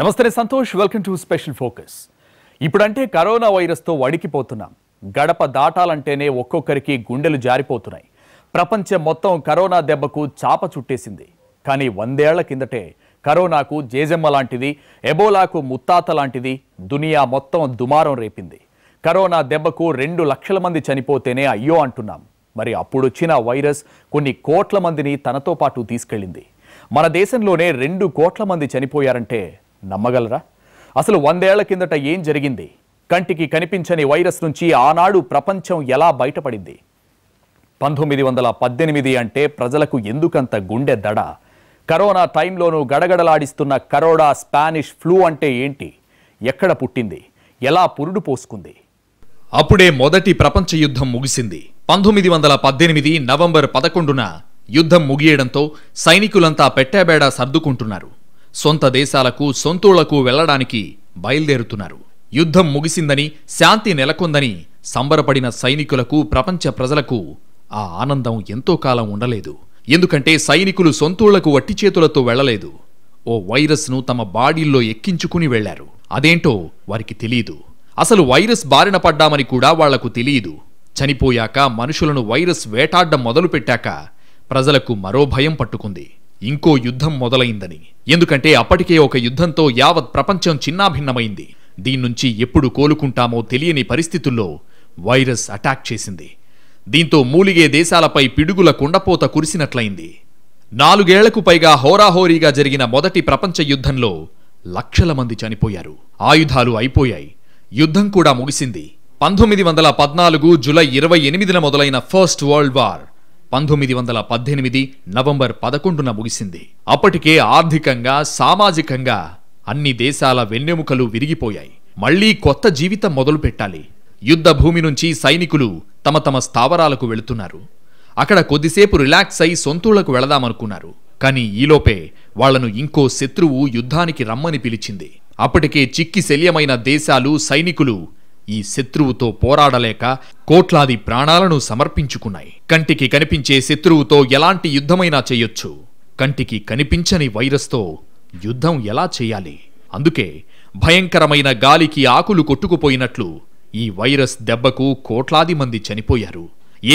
నమస్తే Santosh welcome to special focus ఇప్పుడంటే corona వైరస్తో వడికిపోతున్నాం గడప దాటాలంటేనే ఒక్కొక్కరికి గుండెలు జారిపోతున్నాయి ప్రపంచం మొత్తం కరోనా దెబ్బకు చాప చుట్టేసింది కానీ వందేళ్ల కిందటే కరోనాకు జేజమ్మ లాంటిది ఎబోలాకు ముత్తాత లాంటిది దునియా మొత్తం దుమారం రేపింది కరోనా దెబ్బకు రెండు లక్షల మంది చనిపోతేనే అయ్యో అంటున్నాం మరి అప్పుడొచ్చిన వైరస్ కొన్ని కోట్ల మందిని తనతో పాటు తీసుకెళ్ళింది మన దేశంలోనే రెండు కోట్ల మంది చనిపోయారంటే నమ్మగలరా అసలు వందేళ్ల కిందట ఏం జరిగింది కంటికి కనిపించని వైరస్ నుంచి ఆనాడు ప్రపంచం ఎలా బయటపడింది పంతొమ్మిది వందల పద్దెనిమిది అంటే ప్రజలకు ఎందుకంత గుండె దడ కరోనా టైంలోనూ గడగడలాడిస్తున్న కరోడా స్పానిష్ ఫ్లూ అంటే ఏంటి ఎక్కడ పుట్టింది ఎలా పురుడు పోసుకుంది అప్పుడే మొదటి ప్రపంచ యుద్ధం ముగిసింది పంతొమ్మిది వందల పద్దెనిమిది నవంబర్ పదకొండున యుద్ధం ముగియడంతో సైనికులంతా పెట్టాబేడా సర్దుకుంటున్నారు సొంత దేశాలకు సొంతూళ్లకు వెళ్లడానికి బయలుదేరుతున్నారు యుద్ధం ముగిసిందని శాంతి నెలకొందని సంబరపడిన సైనికులకు ప్రపంచ ప్రజలకు ఆ ఆనందం ఎంతో కాలం ఉండలేదు ఎందుకంటే సైనికులు సొంతూళ్లకు వట్టి చేతులతో వెళ్లలేదు ఓ వైరస్ను తమ బాడీల్లో ఎక్కించుకుని వెళ్లారు అదేంటో వారికి తెలియదు అసలు వైరస్ బారిన పడ్డామని కూడా వాళ్లకు తెలియదు చనిపోయాక మనుషులను వైరస్ వేటాడ్డం మొదలుపెట్టాక ప్రజలకు మరో భయం పట్టుకుంది ఇంకో యుద్ధం మొదలైందని ఎందుకంటే అప్పటికే ఒక యుద్ధంతో యావత్ ప్రపంచం చిన్నాభిన్నమైంది దీన్నుంచి ఎప్పుడు కోలుకుంటామో తెలియని పరిస్థితుల్లో వైరస్ అటాక్ చేసింది దీంతో మూలిగే దేశాలపై పిడుగుల కుండపోత కురిసినట్లయింది నాలుగేళ్లకు పైగా హోరాహోరీగా జరిగిన మొదటి ప్రపంచ యుద్ధంలో లక్షల మంది చనిపోయారు ఆయుధాలు అయిపోయాయి యుద్ధం కూడా ముగిసింది పంతొమ్మిది వందల పద్నాలుగు జులై ఇరవై ఎనిమిదిన మొదలైన ఫస్ట్ వరల్డ్ వార్ పంతొమ్మిది వందల పద్దెనిమిది నవంబర్ పదకొండున ముగిసింది అప్పటికే ఆర్థికంగా సామాజికంగా అన్ని దేశాల వెన్నెముకలు విరిగిపోయాయి మళ్లీ కొత్త జీవితం మొదలు పెట్టాలి యుద్ధ భూమి నుంచి సైనికులు తమ తమ స్థావరాలకు వెళుతున్నారు అక్కడ కొద్దిసేపు రిలాక్స్ అయి సొంతూళ్లకు వెళదామనుకున్నారు కానీ ఈలోపే వాళ్లను ఇంకో శత్రువు యుద్ధానికి రమ్మని పిలిచింది అప్పటికే చిక్కి శల్యమైన దేశాలు సైనికులు ఈ శత్రువుతో పోరాడలేక కోట్లాది ప్రాణాలను సమర్పించుకున్నాయి కంటికి కనిపించే శత్రువుతో ఎలాంటి యుద్ధమైనా చేయొచ్చు కంటికి కనిపించని వైరస్తో యుద్ధం ఎలా చేయాలి అందుకే భయంకరమైన గాలికి ఆకులు కొట్టుకుపోయినట్లు ఈ వైరస్ దెబ్బకు కోట్లాది మంది చనిపోయారు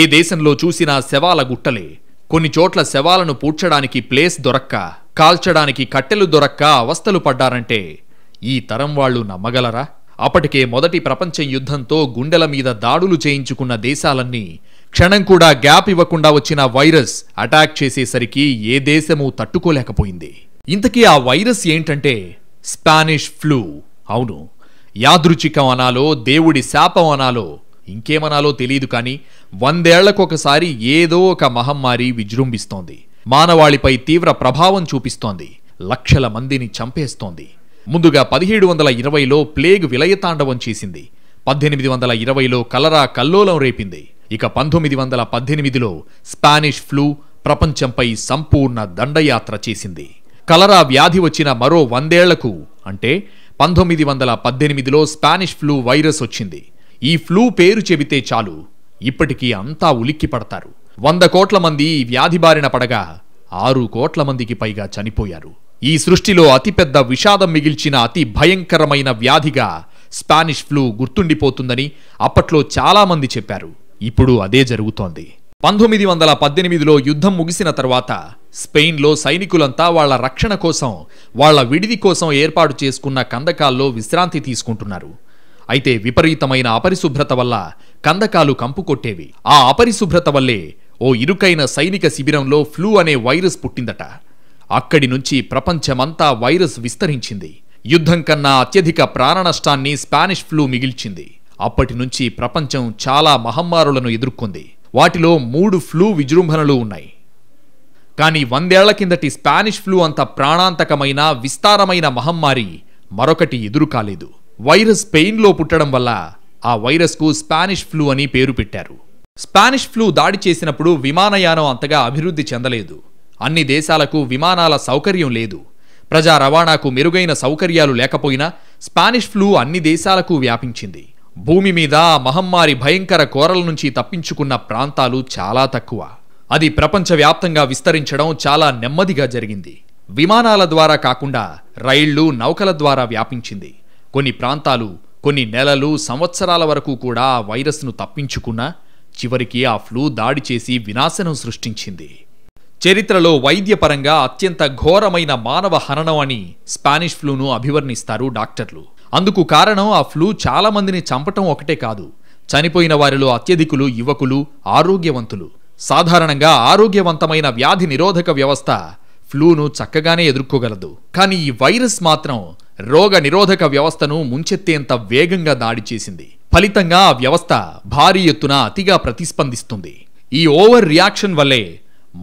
ఏ దేశంలో చూసినా శవాల గుట్టలే కొన్ని చోట్ల శవాలను పూడ్చడానికి ప్లేస్ దొరక్క కాల్చడానికి కట్టెలు దొరక్క అవస్థలు పడ్డారంటే ఈ తరం వాళ్ళు నమ్మగలరా అప్పటికే మొదటి ప్రపంచ యుద్ధంతో గుండెల మీద దాడులు చేయించుకున్న దేశాలన్నీ క్షణం కూడా గ్యాప్ ఇవ్వకుండా వచ్చిన వైరస్ అటాక్ చేసేసరికి ఏ దేశమూ తట్టుకోలేకపోయింది ఇంతకీ ఆ వైరస్ ఏంటంటే స్పానిష్ ఫ్లూ అవును యాదృచికం అనాలో దేవుడి శాపం అనాలో ఇంకేమనాలో తెలియదు కానీ వందేళ్లకొకసారి ఏదో ఒక మహమ్మారి విజృంభిస్తోంది మానవాళిపై తీవ్ర ప్రభావం చూపిస్తోంది లక్షల మందిని చంపేస్తోంది ముందుగా పదిహేడు వందల ఇరవైలో ప్లేగ్ విలయతాండవం చేసింది పద్దెనిమిది వందల ఇరవైలో కలరా కల్లోలం రేపింది ఇక పంతొమ్మిది వందల పద్దెనిమిదిలో స్పానిష్ ఫ్లూ ప్రపంచంపై సంపూర్ణ దండయాత్ర చేసింది కలరా వ్యాధి వచ్చిన మరో వందేళ్లకు అంటే పంతొమ్మిది వందల పద్దెనిమిదిలో స్పానిష్ ఫ్లూ వైరస్ వచ్చింది ఈ ఫ్లూ పేరు చెబితే చాలు ఇప్పటికీ అంతా ఉలిక్కి పడతారు వంద కోట్ల మంది వ్యాధి బారిన పడగా ఆరు కోట్ల మందికి పైగా చనిపోయారు ఈ సృష్టిలో అతిపెద్ద విషాదం మిగిల్చిన అతి భయంకరమైన వ్యాధిగా స్పానిష్ ఫ్లూ గుర్తుండిపోతుందని అప్పట్లో చాలామంది చెప్పారు ఇప్పుడు అదే జరుగుతోంది పంతొమ్మిది వందల పద్దెనిమిదిలో యుద్ధం ముగిసిన తర్వాత స్పెయిన్లో సైనికులంతా వాళ్ల రక్షణ కోసం వాళ్ల విడిది కోసం ఏర్పాటు చేసుకున్న కందకాల్లో విశ్రాంతి తీసుకుంటున్నారు అయితే విపరీతమైన అపరిశుభ్రత వల్ల కందకాలు కంపుకొట్టేవి ఆ అపరిశుభ్రత వల్లే ఓ ఇరుకైన సైనిక శిబిరంలో ఫ్లూ అనే వైరస్ పుట్టిందట అక్కడి నుంచి ప్రపంచమంతా వైరస్ విస్తరించింది యుద్ధం కన్నా అత్యధిక ప్రాణనష్టాన్ని స్పానిష్ ఫ్లూ మిగిల్చింది అప్పటి నుంచి ప్రపంచం చాలా మహమ్మారులను ఎదుర్కొంది వాటిలో మూడు ఫ్లూ విజృంభణలు ఉన్నాయి కానీ వందేళ్ల కిందటి స్పానిష్ ఫ్లూ అంత ప్రాణాంతకమైన విస్తారమైన మహమ్మారి మరొకటి ఎదురు కాలేదు వైరస్ స్పెయిన్లో పుట్టడం వల్ల ఆ వైరస్కు స్పానిష్ ఫ్లూ అని పేరు పెట్టారు స్పానిష్ ఫ్లూ దాడి చేసినప్పుడు విమానయానం అంతగా అభివృద్ధి చెందలేదు అన్ని దేశాలకు విమానాల సౌకర్యం లేదు ప్రజా రవాణాకు మెరుగైన సౌకర్యాలు లేకపోయినా స్పానిష్ ఫ్లూ అన్ని దేశాలకు వ్యాపించింది భూమి మీద మహమ్మారి భయంకర కోరల నుంచి తప్పించుకున్న ప్రాంతాలు చాలా తక్కువ అది ప్రపంచవ్యాప్తంగా విస్తరించడం చాలా నెమ్మదిగా జరిగింది విమానాల ద్వారా కాకుండా రైళ్లు నౌకల ద్వారా వ్యాపించింది కొన్ని ప్రాంతాలు కొన్ని నెలలు సంవత్సరాల వరకు కూడా ఆ వైరస్ను తప్పించుకున్నా చివరికి ఆ ఫ్లూ దాడి చేసి వినాశనం సృష్టించింది చరిత్రలో వైద్యపరంగా అత్యంత ఘోరమైన మానవ హననం అని స్పానిష్ ఫ్లూను అభివర్ణిస్తారు డాక్టర్లు అందుకు కారణం ఆ ఫ్లూ చాలామందిని చంపటం ఒకటే కాదు చనిపోయిన వారిలో అత్యధికులు యువకులు ఆరోగ్యవంతులు సాధారణంగా ఆరోగ్యవంతమైన వ్యాధి నిరోధక వ్యవస్థ ఫ్లూను చక్కగానే ఎదుర్కోగలదు కానీ ఈ వైరస్ మాత్రం రోగ నిరోధక వ్యవస్థను ముంచెత్తేంత వేగంగా దాడి చేసింది ఫలితంగా ఆ వ్యవస్థ భారీ ఎత్తున అతిగా ప్రతిస్పందిస్తుంది ఈ ఓవర్ రియాక్షన్ వల్లే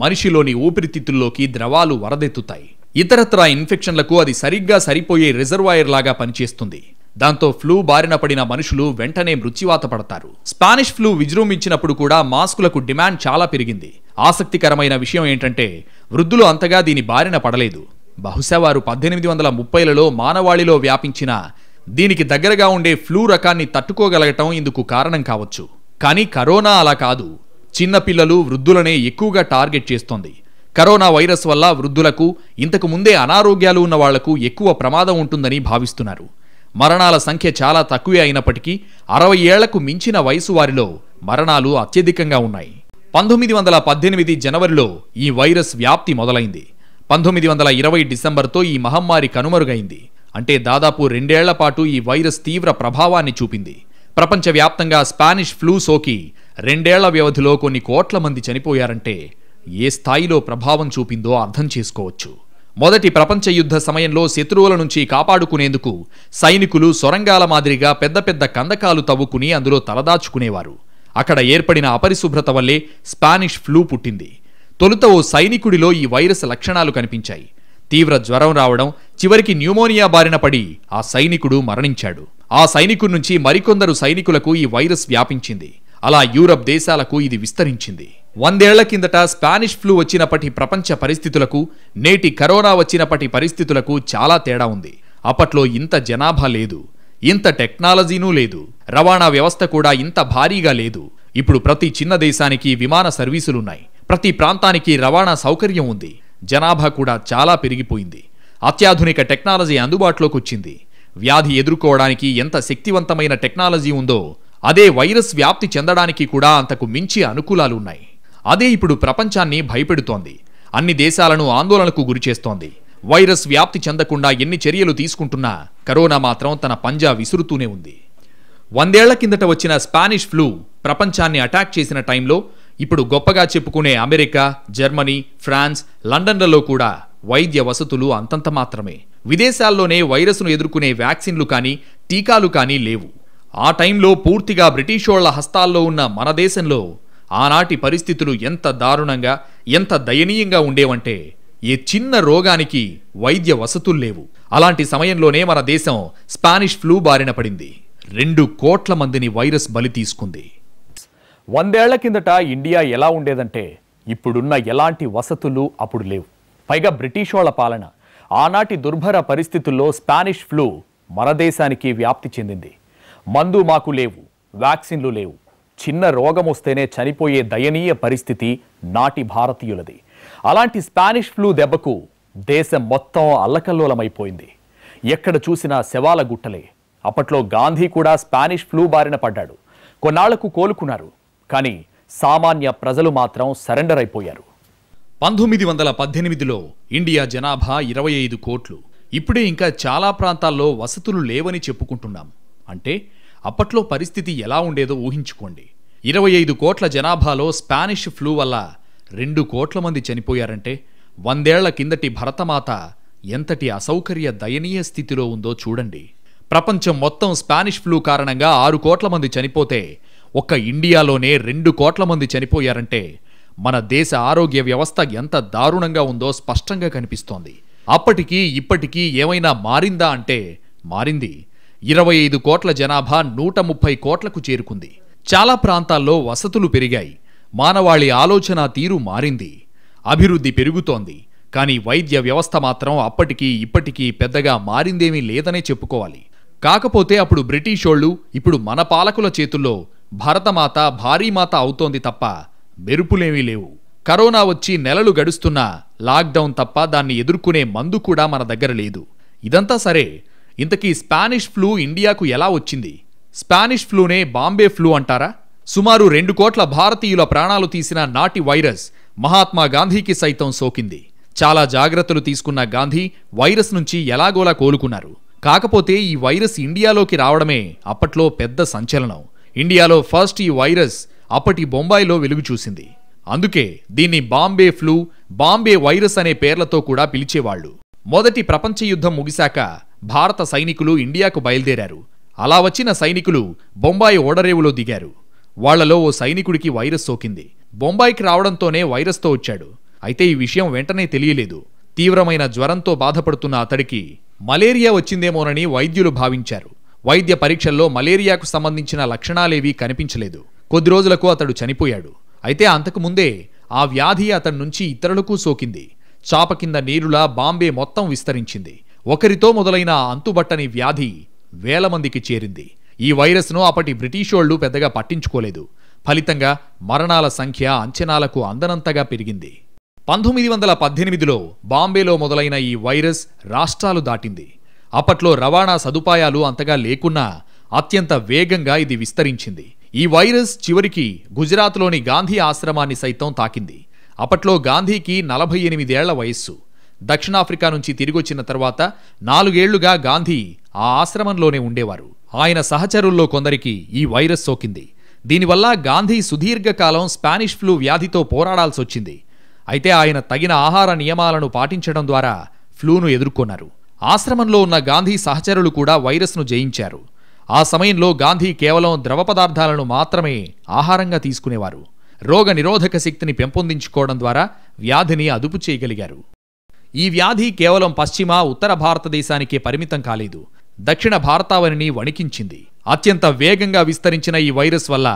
మనిషిలోని ఊపిరితిత్తుల్లోకి ద్రవాలు వరదెత్తుతాయి ఇతరత్రా ఇన్ఫెక్షన్లకు అది సరిగ్గా సరిపోయే రిజర్వాయర్ లాగా పనిచేస్తుంది దాంతో ఫ్లూ బారిన పడిన మనుషులు వెంటనే మృత్యువాత పడతారు స్పానిష్ ఫ్లూ విజృంభించినప్పుడు కూడా మాస్కులకు డిమాండ్ చాలా పెరిగింది ఆసక్తికరమైన విషయం ఏంటంటే వృద్ధులు అంతగా దీని బారిన పడలేదు బహుశా వారు పద్దెనిమిది వందల ముప్పైలలో మానవాళిలో వ్యాపించిన దీనికి దగ్గరగా ఉండే ఫ్లూ రకాన్ని తట్టుకోగలగటం ఇందుకు కారణం కావచ్చు కానీ కరోనా అలా కాదు చిన్నపిల్లలు వృద్ధులనే ఎక్కువగా టార్గెట్ చేస్తోంది కరోనా వైరస్ వల్ల వృద్ధులకు ఇంతకు ముందే అనారోగ్యాలు ఉన్న వాళ్లకు ఎక్కువ ప్రమాదం ఉంటుందని భావిస్తున్నారు మరణాల సంఖ్య చాలా తక్కువే అయినప్పటికీ అరవై ఏళ్లకు మించిన వయసు వారిలో మరణాలు అత్యధికంగా ఉన్నాయి పంతొమ్మిది వందల పద్దెనిమిది జనవరిలో ఈ వైరస్ వ్యాప్తి మొదలైంది పంతొమ్మిది వందల ఇరవై డిసెంబర్తో ఈ మహమ్మారి కనుమరుగైంది అంటే దాదాపు రెండేళ్ల పాటు ఈ వైరస్ తీవ్ర ప్రభావాన్ని చూపింది ప్రపంచవ్యాప్తంగా స్పానిష్ ఫ్లూ సోకి రెండేళ్ల వ్యవధిలో కొన్ని కోట్ల మంది చనిపోయారంటే ఏ స్థాయిలో ప్రభావం చూపిందో అర్థం చేసుకోవచ్చు మొదటి ప్రపంచ యుద్ధ సమయంలో శత్రువుల నుంచి కాపాడుకునేందుకు సైనికులు సొరంగాల మాదిరిగా పెద్ద పెద్ద కందకాలు తవ్వుకుని అందులో తలదాచుకునేవారు అక్కడ ఏర్పడిన అపరిశుభ్రత వల్లే స్పానిష్ ఫ్లూ పుట్టింది తొలుత ఓ సైనికుడిలో ఈ వైరస్ లక్షణాలు కనిపించాయి తీవ్ర జ్వరం రావడం చివరికి న్యూమోనియా బారిన పడి ఆ సైనికుడు మరణించాడు ఆ సైనికుడి నుంచి మరికొందరు సైనికులకు ఈ వైరస్ వ్యాపించింది అలా యూరప్ దేశాలకు ఇది విస్తరించింది వందేళ్ల కిందట స్పానిష్ ఫ్లూ వచ్చినప్పటి ప్రపంచ పరిస్థితులకు నేటి కరోనా వచ్చినప్పటి పరిస్థితులకు చాలా తేడా ఉంది అప్పట్లో ఇంత జనాభా లేదు ఇంత టెక్నాలజీనూ లేదు రవాణా వ్యవస్థ కూడా ఇంత భారీగా లేదు ఇప్పుడు ప్రతి చిన్న దేశానికి విమాన సర్వీసులున్నాయి ప్రతి ప్రాంతానికి రవాణా సౌకర్యం ఉంది జనాభా కూడా చాలా పెరిగిపోయింది అత్యాధునిక టెక్నాలజీ అందుబాటులోకి వచ్చింది వ్యాధి ఎదుర్కోవడానికి ఎంత శక్తివంతమైన టెక్నాలజీ ఉందో అదే వైరస్ వ్యాప్తి చెందడానికి కూడా అంతకు మించి అనుకూలాలు ఉన్నాయి అదే ఇప్పుడు ప్రపంచాన్ని భయపెడుతోంది అన్ని దేశాలను ఆందోళనకు గురిచేస్తోంది వైరస్ వ్యాప్తి చెందకుండా ఎన్ని చర్యలు తీసుకుంటున్నా కరోనా మాత్రం తన పంజా విసురుతూనే ఉంది వందేళ్ల కిందట వచ్చిన స్పానిష్ ఫ్లూ ప్రపంచాన్ని అటాక్ చేసిన టైంలో ఇప్పుడు గొప్పగా చెప్పుకునే అమెరికా జర్మనీ ఫ్రాన్స్ లండన్లలో కూడా వైద్య వసతులు అంతంత మాత్రమే విదేశాల్లోనే వైరస్ను ఎదుర్కొనే వ్యాక్సిన్లు కానీ టీకాలు కానీ లేవు ఆ టైంలో పూర్తిగా బ్రిటిషోళ్ల హస్తాల్లో ఉన్న మన దేశంలో ఆనాటి పరిస్థితులు ఎంత దారుణంగా ఎంత దయనీయంగా ఉండేవంటే ఏ చిన్న రోగానికి వైద్య వసతులు లేవు అలాంటి సమయంలోనే మన దేశం స్పానిష్ ఫ్లూ బారిన పడింది రెండు కోట్ల మందిని వైరస్ బలి తీసుకుంది వందేళ్ల కిందట ఇండియా ఎలా ఉండేదంటే ఇప్పుడున్న ఎలాంటి వసతులు అప్పుడు లేవు పైగా బ్రిటిషోళ్ల పాలన ఆనాటి దుర్భర పరిస్థితుల్లో స్పానిష్ ఫ్లూ మన దేశానికి వ్యాప్తి చెందింది మందు మాకు లేవు వ్యాక్సిన్లు లేవు చిన్న రోగం వస్తేనే చనిపోయే దయనీయ పరిస్థితి నాటి భారతీయులది అలాంటి స్పానిష్ ఫ్లూ దెబ్బకు దేశం మొత్తం అల్లకల్లోలమైపోయింది ఎక్కడ చూసినా శవాల గుట్టలే అప్పట్లో గాంధీ కూడా స్పానిష్ ఫ్లూ బారిన పడ్డాడు కొన్నాళ్లకు కోలుకున్నారు కానీ సామాన్య ప్రజలు మాత్రం సరెండర్ అయిపోయారు పంతొమ్మిది వందల పద్దెనిమిదిలో ఇండియా జనాభా ఇరవై ఐదు కోట్లు ఇప్పుడే ఇంకా చాలా ప్రాంతాల్లో వసతులు లేవని చెప్పుకుంటున్నాం అంటే అప్పట్లో పరిస్థితి ఎలా ఉండేదో ఊహించుకోండి ఇరవై ఐదు కోట్ల జనాభాలో స్పానిష్ ఫ్లూ వల్ల రెండు కోట్ల మంది చనిపోయారంటే వందేళ్ల కిందటి భరతమాత ఎంతటి అసౌకర్య దయనీయ స్థితిలో ఉందో చూడండి ప్రపంచం మొత్తం స్పానిష్ ఫ్లూ కారణంగా ఆరు కోట్ల మంది చనిపోతే ఒక్క ఇండియాలోనే రెండు కోట్ల మంది చనిపోయారంటే మన దేశ ఆరోగ్య వ్యవస్థ ఎంత దారుణంగా ఉందో స్పష్టంగా కనిపిస్తోంది అప్పటికీ ఇప్పటికీ ఏమైనా మారిందా అంటే మారింది ఇరవై ఐదు కోట్ల జనాభా నూట ముప్పై కోట్లకు చేరుకుంది చాలా ప్రాంతాల్లో వసతులు పెరిగాయి మానవాళి ఆలోచన తీరు మారింది అభివృద్ధి పెరుగుతోంది కానీ వైద్య వ్యవస్థ మాత్రం అప్పటికీ ఇప్పటికీ పెద్దగా మారిందేమీ లేదనే చెప్పుకోవాలి కాకపోతే అప్పుడు బ్రిటిషోళ్ళు ఇప్పుడు మన పాలకుల చేతుల్లో భరతమాత భారీమాత అవుతోంది తప్ప మెరుపులేమీ లేవు కరోనా వచ్చి నెలలు గడుస్తున్నా లాక్డౌన్ తప్ప దాన్ని ఎదుర్కొనే మందు కూడా మన దగ్గర లేదు ఇదంతా సరే ఇంతకీ స్పానిష్ ఫ్లూ ఇండియాకు ఎలా వచ్చింది స్పానిష్ ఫ్లూనే బాంబే ఫ్లూ అంటారా సుమారు రెండు కోట్ల భారతీయుల ప్రాణాలు తీసిన నాటి వైరస్ మహాత్మా గాంధీకి సైతం సోకింది చాలా జాగ్రత్తలు తీసుకున్న గాంధీ వైరస్ నుంచి ఎలాగోలా కోలుకున్నారు కాకపోతే ఈ వైరస్ ఇండియాలోకి రావడమే అప్పట్లో పెద్ద సంచలనం ఇండియాలో ఫస్ట్ ఈ వైరస్ అప్పటి బొంబాయిలో వెలుగు చూసింది అందుకే దీన్ని బాంబే ఫ్లూ బాంబే వైరస్ అనే పేర్లతో కూడా పిలిచేవాళ్లు మొదటి ప్రపంచ యుద్ధం ముగిశాక భారత సైనికులు ఇండియాకు బయలుదేరారు అలా వచ్చిన సైనికులు బొంబాయి ఓడరేవులో దిగారు వాళ్లలో ఓ సైనికుడికి వైరస్ సోకింది బొంబాయికి రావడంతోనే వైరస్తో వచ్చాడు అయితే ఈ విషయం వెంటనే తెలియలేదు తీవ్రమైన జ్వరంతో బాధపడుతున్న అతడికి మలేరియా వచ్చిందేమోనని వైద్యులు భావించారు వైద్య పరీక్షల్లో మలేరియాకు సంబంధించిన లక్షణాలేవీ కనిపించలేదు కొద్ది రోజులకు అతడు చనిపోయాడు అయితే అంతకుముందే ఆ వ్యాధి అతడి నుంచి ఇతరులకు సోకింది చాప కింద నీరులా బాంబే మొత్తం విస్తరించింది ఒకరితో మొదలైన అంతుబట్టని వ్యాధి వేల మందికి చేరింది ఈ వైరస్ను అప్పటి బ్రిటిషోళ్లు పెద్దగా పట్టించుకోలేదు ఫలితంగా మరణాల సంఖ్య అంచనాలకు అందనంతగా పెరిగింది పంతొమ్మిది వందల పద్దెనిమిదిలో బాంబేలో మొదలైన ఈ వైరస్ రాష్ట్రాలు దాటింది అప్పట్లో రవాణా సదుపాయాలు అంతగా లేకున్నా అత్యంత వేగంగా ఇది విస్తరించింది ఈ వైరస్ చివరికి గుజరాత్లోని గాంధీ ఆశ్రమాన్ని సైతం తాకింది అప్పట్లో గాంధీకి నలభై ఎనిమిదేళ్ల వయస్సు దక్షిణాఫ్రికా నుంచి తిరిగొచ్చిన తర్వాత నాలుగేళ్లుగా గాంధీ ఆ ఆశ్రమంలోనే ఉండేవారు ఆయన సహచరుల్లో కొందరికి ఈ వైరస్ సోకింది దీనివల్ల గాంధీ సుదీర్ఘకాలం స్పానిష్ ఫ్లూ వ్యాధితో పోరాడాల్సొచ్చింది అయితే ఆయన తగిన ఆహార నియమాలను పాటించడం ద్వారా ఫ్లూను ఎదుర్కొన్నారు ఆశ్రమంలో ఉన్న గాంధీ సహచరులు కూడా వైరస్ను జయించారు ఆ సమయంలో గాంధీ కేవలం ద్రవ పదార్థాలను మాత్రమే ఆహారంగా తీసుకునేవారు రోగ నిరోధక శక్తిని పెంపొందించుకోవడం ద్వారా వ్యాధిని అదుపు చేయగలిగారు ఈ వ్యాధి కేవలం పశ్చిమ ఉత్తర భారతదేశానికే పరిమితం కాలేదు దక్షిణ భారతావనిని వణికించింది అత్యంత వేగంగా విస్తరించిన ఈ వైరస్ వల్ల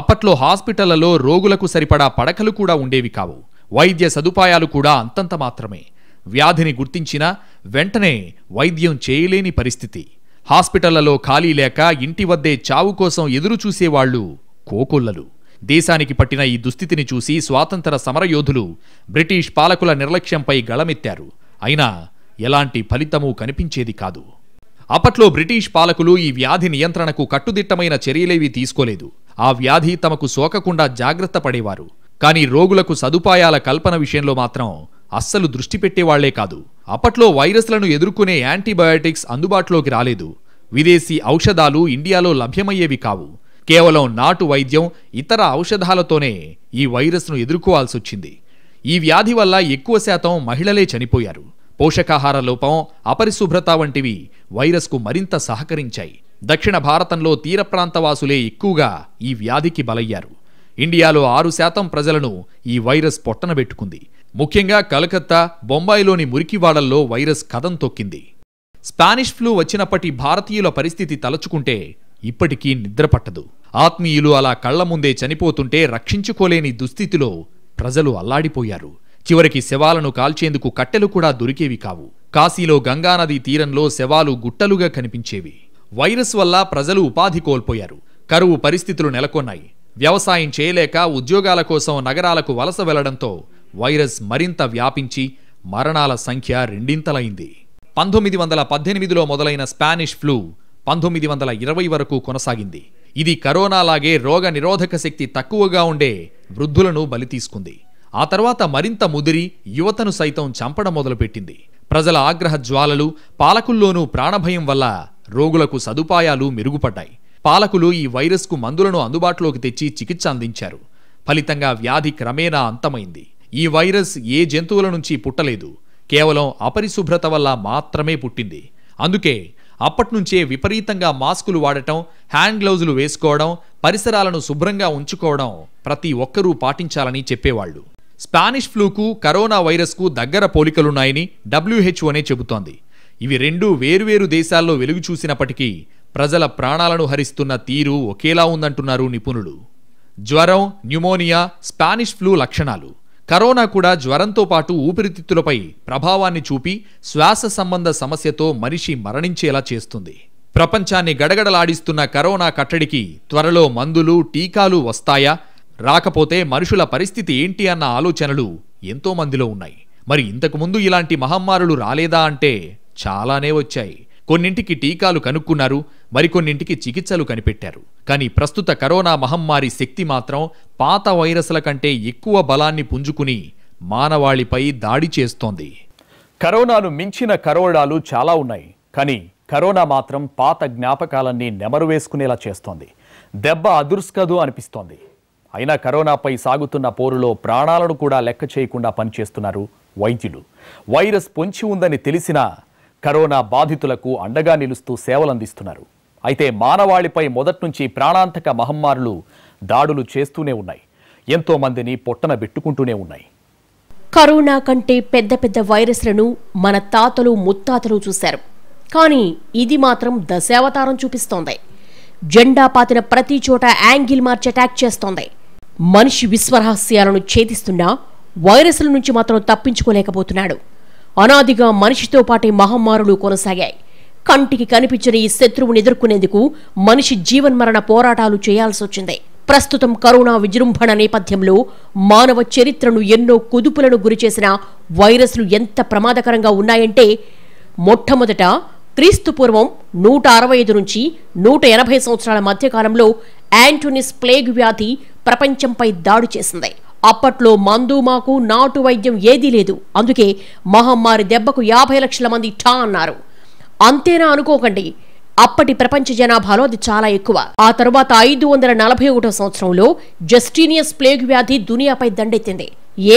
అప్పట్లో హాస్పిటళ్లలో రోగులకు సరిపడా పడకలు కూడా ఉండేవి కావు వైద్య సదుపాయాలు కూడా అంతంత మాత్రమే వ్యాధిని గుర్తించినా వెంటనే వైద్యం చేయలేని పరిస్థితి హాస్పిటళ్లలో ఖాళీ లేక ఇంటి వద్దే చావు కోసం ఎదురుచూసేవాళ్లు కోకొల్లలు దేశానికి పట్టిన ఈ దుస్థితిని చూసి స్వాతంత్ర సమరయోధులు బ్రిటిష్ పాలకుల నిర్లక్ష్యంపై గళమెత్తారు అయినా ఎలాంటి ఫలితమూ కనిపించేది కాదు అప్పట్లో బ్రిటిష్ పాలకులు ఈ వ్యాధి నియంత్రణకు కట్టుదిట్టమైన చర్యలేవీ తీసుకోలేదు ఆ వ్యాధి తమకు సోకకుండా జాగ్రత్త పడేవారు కానీ రోగులకు సదుపాయాల కల్పన విషయంలో మాత్రం అస్సలు దృష్టి పెట్టేవాళ్లే కాదు అప్పట్లో వైరస్లను ఎదుర్కొనే యాంటీబయాటిక్స్ అందుబాటులోకి రాలేదు విదేశీ ఔషధాలు ఇండియాలో లభ్యమయ్యేవి కావు కేవలం నాటు వైద్యం ఇతర ఔషధాలతోనే ఈ వైరస్ను ఎదుర్కోవాల్సొచ్చింది ఈ వ్యాధి వల్ల ఎక్కువ శాతం మహిళలే చనిపోయారు పోషకాహార లోపం అపరిశుభ్రత వంటివి వైరస్కు మరింత సహకరించాయి దక్షిణ భారతంలో తీర ప్రాంతవాసులే ఎక్కువగా ఈ వ్యాధికి బలయ్యారు ఇండియాలో ఆరు శాతం ప్రజలను ఈ వైరస్ పొట్టనబెట్టుకుంది ముఖ్యంగా కలకత్తా బొంబాయిలోని మురికివాడల్లో వైరస్ కథం తొక్కింది స్పానిష్ ఫ్లూ వచ్చినప్పటి భారతీయుల పరిస్థితి తలచుకుంటే ఇప్పటికీ నిద్రపట్టదు ఆత్మీయులు అలా కళ్ల ముందే చనిపోతుంటే రక్షించుకోలేని దుస్థితిలో ప్రజలు అల్లాడిపోయారు చివరికి శవాలను కాల్చేందుకు కట్టెలు కూడా దొరికేవి కావు కాశీలో గంగానది తీరంలో శవాలు గుట్టలుగా కనిపించేవి వైరస్ వల్ల ప్రజలు ఉపాధి కోల్పోయారు కరువు పరిస్థితులు నెలకొన్నాయి వ్యవసాయం చేయలేక ఉద్యోగాల కోసం నగరాలకు వలస వెళ్లడంతో వైరస్ మరింత వ్యాపించి మరణాల సంఖ్య రెండింతలైంది పంతొమ్మిది వందల పద్దెనిమిదిలో మొదలైన స్పానిష్ ఫ్లూ పంతొమ్మిది వందల ఇరవై వరకు కొనసాగింది ఇది కరోనాలాగే రోగ నిరోధక శక్తి తక్కువగా ఉండే వృద్ధులను బలి తీసుకుంది ఆ తర్వాత మరింత ముదిరి యువతను సైతం చంపడం మొదలుపెట్టింది ప్రజల ఆగ్రహ జ్వాలలు పాలకుల్లోనూ ప్రాణభయం వల్ల రోగులకు సదుపాయాలు మెరుగుపడ్డాయి పాలకులు ఈ వైరస్కు మందులను అందుబాటులోకి తెచ్చి చికిత్స అందించారు ఫలితంగా వ్యాధి క్రమేణా అంతమైంది ఈ వైరస్ ఏ జంతువుల నుంచి పుట్టలేదు కేవలం అపరిశుభ్రత వల్ల మాత్రమే పుట్టింది అందుకే అప్పట్నుంచే విపరీతంగా మాస్కులు వాడటం హ్యాండ్ గ్లౌజులు వేసుకోవడం పరిసరాలను శుభ్రంగా ఉంచుకోవడం ప్రతి ఒక్కరూ పాటించాలని చెప్పేవాళ్లు స్పానిష్ ఫ్లూకు కరోనా వైరస్కు దగ్గర పోలికలున్నాయని డబ్ల్యూహెచ్ఓ అనే చెబుతోంది ఇవి రెండూ వేరువేరు దేశాల్లో వెలుగు చూసినప్పటికీ ప్రజల ప్రాణాలను హరిస్తున్న తీరు ఒకేలా ఉందంటున్నారు నిపుణులు జ్వరం న్యూమోనియా స్పానిష్ ఫ్లూ లక్షణాలు కరోనా కూడా జ్వరంతో పాటు ఊపిరితిత్తులపై ప్రభావాన్ని చూపి శ్వాస సంబంధ సమస్యతో మనిషి మరణించేలా చేస్తుంది ప్రపంచాన్ని గడగడలాడిస్తున్న కరోనా కట్టడికి త్వరలో మందులు టీకాలు వస్తాయా రాకపోతే మనుషుల పరిస్థితి ఏంటి అన్న ఆలోచనలు ఎంతోమందిలో ఉన్నాయి మరి ఇంతకుముందు ఇలాంటి మహమ్మారులు రాలేదా అంటే చాలానే వచ్చాయి కొన్నింటికి టీకాలు కనుక్కున్నారు మరికొన్నింటికి చికిత్సలు కనిపెట్టారు కానీ ప్రస్తుత కరోనా మహమ్మారి శక్తి మాత్రం పాత వైరస్ల కంటే ఎక్కువ బలాన్ని పుంజుకుని మానవాళిపై దాడి చేస్తోంది కరోనాను మించిన కరోడాలు చాలా ఉన్నాయి కానీ కరోనా మాత్రం పాత జ్ఞాపకాలన్నీ నెమరు వేసుకునేలా చేస్తోంది దెబ్బ అదుర్స్కదు అనిపిస్తోంది అయినా కరోనాపై సాగుతున్న పోరులో ప్రాణాలను కూడా లెక్క చేయకుండా పనిచేస్తున్నారు వైద్యులు వైరస్ పొంచి ఉందని తెలిసినా కరోనా బాధితులకు అండగా నిలుస్తూ సేవలందిస్తున్నారు అయితే మానవాళిపై మొదట్నుంచి ప్రాణాంతక మహమ్మారులు దాడులు చేస్తూనే ఉన్నాయి ఎంతో మందిని పొట్టన పెట్టుకుంటూనే ఉన్నాయి కరోనా కంటే పెద్ద పెద్ద వైరస్లను మన తాతలు ముత్తాతలు చూశారు కానీ ఇది మాత్రం దశావతారం చూపిస్తోంది జెండా పాతిన ప్రతి చోట యాంగిల్ మార్చి అటాక్ చేస్తోంది మనిషి విశ్వరహస్యాలను ఛేదిస్తున్నా వైరస్ల నుంచి మాత్రం తప్పించుకోలేకపోతున్నాడు అనాదిగా మనిషితో పాటే మహమ్మారులు కొనసాగాయి కంటికి కనిపించని ఈ శత్రువుని ఎదుర్కొనేందుకు మనిషి జీవన్మరణ పోరాటాలు చేయాల్సి వచ్చింది ప్రస్తుతం కరోనా విజృంభణ నేపథ్యంలో మానవ చరిత్రను ఎన్నో కుదుపులను గురిచేసిన వైరస్లు ఎంత ప్రమాదకరంగా ఉన్నాయంటే మొట్టమొదట క్రీస్తు పూర్వం నూట అరవై ఐదు నుంచి నూట ఎనభై సంవత్సరాల మధ్యకాలంలో యాంటోనిస్ ప్లేగ్ వ్యాధి ప్రపంచంపై దాడి చేసింది అప్పట్లో మందు మాకు నాటు వైద్యం ఏదీ లేదు అందుకే మహమ్మారి దెబ్బకు యాభై లక్షల మంది ఠా అన్నారు అంతేనా అనుకోకండి అప్పటి ప్రపంచ జనాభాలో అది చాలా ఎక్కువ ఆ తరువాత ఐదు వందల నలభై ఒకటో సంవత్సరంలో జస్టీనియస్ ప్లేగ్ వ్యాధి దునియాపై దండెత్తింది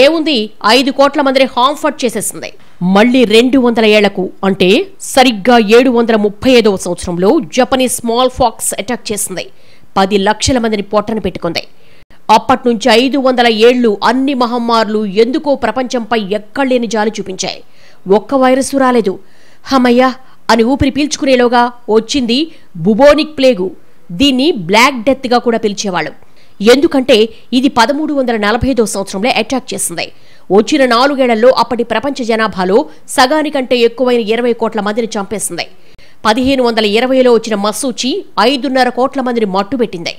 ఏముంది ఐదు కోట్ల మందిని హాంఫర్ట్ చేసేసింది మళ్ళీ రెండు వందల ఏళ్లకు అంటే సరిగ్గా ఏడు వందల ముప్పై ఐదవ సంవత్సరంలో జపనీస్ స్మాల్ ఫాక్స్ అటాక్ చేసింది పది లక్షల మందిని పొట్టను పెట్టుకుంది నుంచి ఐదు వందల ఏళ్లు అన్ని మహమ్మారులు ఎందుకో ప్రపంచంపై ఎక్కడలేని జాలి చూపించాయి ఒక్క వైరస్ రాలేదు హమయ్యా అని ఊపిరి పీల్చుకునేలోగా వచ్చింది బుబోనిక్ ప్లేగు దీన్ని బ్లాక్ డెత్గా కూడా పిలిచేవాళ్ళు ఎందుకంటే ఇది పదమూడు వందల నలభై ఐదో సంవత్సరంలో అటాక్ చేసింది వచ్చిన నాలుగేళ్లలో అప్పటి ప్రపంచ జనాభాలో సగానికంటే ఎక్కువైన ఇరవై కోట్ల మందిని చంపేసింది పదిహేను వందల ఇరవైలో వచ్చిన మసూచి ఐదున్నర కోట్ల మందిని మట్టుబెట్టింది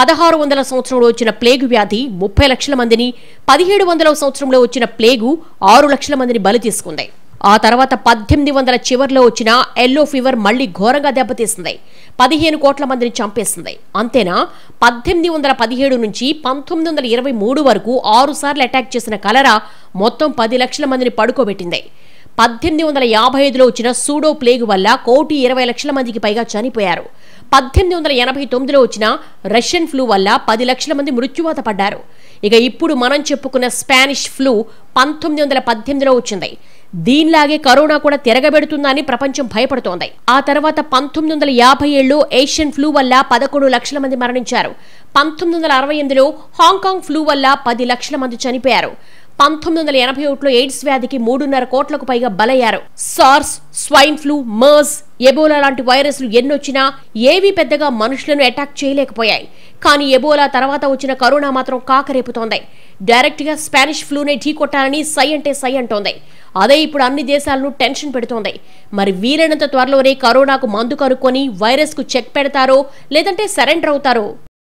పదహారు వందల సంవత్సరంలో వచ్చిన ప్లేగు వ్యాధి ముప్పై లక్షల మందిని పదిహేడు వందల సంవత్సరంలో వచ్చిన ప్లేగు ఆరు లక్షల మందిని బలి తీసుకుంది ఆ తర్వాత పద్దెనిమిది వందల చివరిలో వచ్చిన ఎల్లో ఫీవర్ మళ్లీ ఘోరంగా దెబ్బతీసింది పదిహేను కోట్ల మందిని చంపేస్తుంది అంతేనా పద్దెనిమిది వందల పదిహేడు నుంచి పంతొమ్మిది వందల ఇరవై మూడు వరకు ఆరు సార్లు అటాక్ చేసిన కలరా మొత్తం పది లక్షల మందిని పడుకోబెట్టింది పద్దెనిమిది వందల యాభై ఐదులో వచ్చిన సూడో ప్లేగు వల్ల కోటి ఇరవై లక్షల మందికి పైగా చనిపోయారు పద్దెనిమిది వందల ఎనభై తొమ్మిదిలో వచ్చిన రష్యన్ ఫ్లూ వల్ల పది లక్షల మంది మృత్యువాత పడ్డారు ఇక ఇప్పుడు మనం చెప్పుకున్న స్పానిష్ ఫ్లూ పంతొమ్మిది వందల పద్దెనిమిదిలో వచ్చింది దీనిలాగే కరోనా కూడా తిరగబెడుతుందని ప్రపంచం భయపడుతోంది ఆ తర్వాత పంతొమ్మిది వందల యాభై ఏళ్ళు ఏషియన్ ఫ్లూ వల్ల పదకొండు లక్షల మంది మరణించారు పంతొమ్మిది వందల అరవై ఎనిమిదిలో హాంకాంగ్ ఫ్లూ వల్ల పది లక్షల మంది చనిపోయారు పంతొమ్మిది వందల ఎనభై ఒకటిలో ఎయిడ్స్ వ్యాధికి మూడున్నర కోట్లకు పైగా బలయ్యారు SARS swine flu MERS Ebola లాంటి వైరస్లు ఎన్నొచ్చినా ఏవీ పెద్దగా మనుషులను అటాక్ చేయలేకపోయాయి కానీ ఎబోలా తర్వాత వచ్చిన కరోనా మాత్రం కాకరేపుతోంది డైరెక్ట్గా స్పానిష్ ఫ్లూనే కొట్టాలని సై అంటే సై అంటోంది అదే ఇప్పుడు అన్ని దేశాలను టెన్షన్ పెడుతోంది మరి వీలైనంత త్వరలోనే కరోనాకు మందు కనుక్కొని వైరస్కు చెక్ పెడతారో లేదంటే సరెండర్ అవుతారో